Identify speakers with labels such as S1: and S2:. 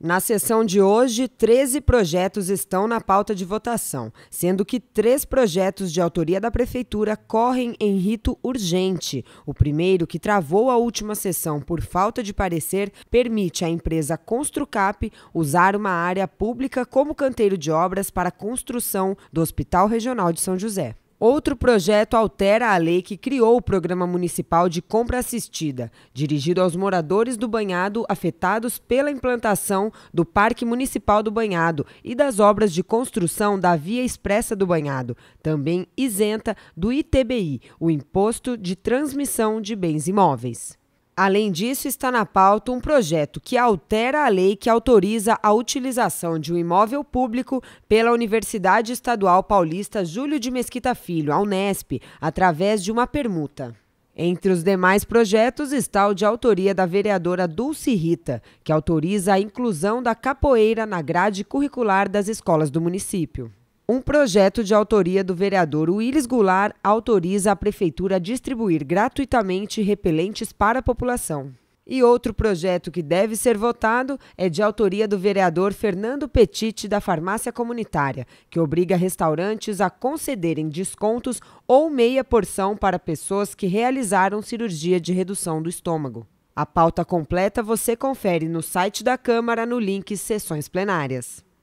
S1: Na sessão de hoje, 13 projetos estão na pauta de votação, sendo que três projetos de autoria da Prefeitura correm em rito urgente. O primeiro, que travou a última sessão por falta de parecer, permite à empresa Construcap usar uma área pública como canteiro de obras para a construção do Hospital Regional de São José. Outro projeto altera a lei que criou o Programa Municipal de Compra Assistida, dirigido aos moradores do banhado afetados pela implantação do Parque Municipal do Banhado e das obras de construção da Via Expressa do Banhado, também isenta do ITBI, o Imposto de Transmissão de Bens Imóveis. Além disso, está na pauta um projeto que altera a lei que autoriza a utilização de um imóvel público pela Universidade Estadual Paulista Júlio de Mesquita Filho, a Unesp, através de uma permuta. Entre os demais projetos está o de autoria da vereadora Dulce Rita, que autoriza a inclusão da capoeira na grade curricular das escolas do município. Um projeto de autoria do vereador Willis Goulart autoriza a prefeitura a distribuir gratuitamente repelentes para a população. E outro projeto que deve ser votado é de autoria do vereador Fernando Petit, da Farmácia Comunitária, que obriga restaurantes a concederem descontos ou meia porção para pessoas que realizaram cirurgia de redução do estômago. A pauta completa você confere no site da Câmara no link Sessões Plenárias.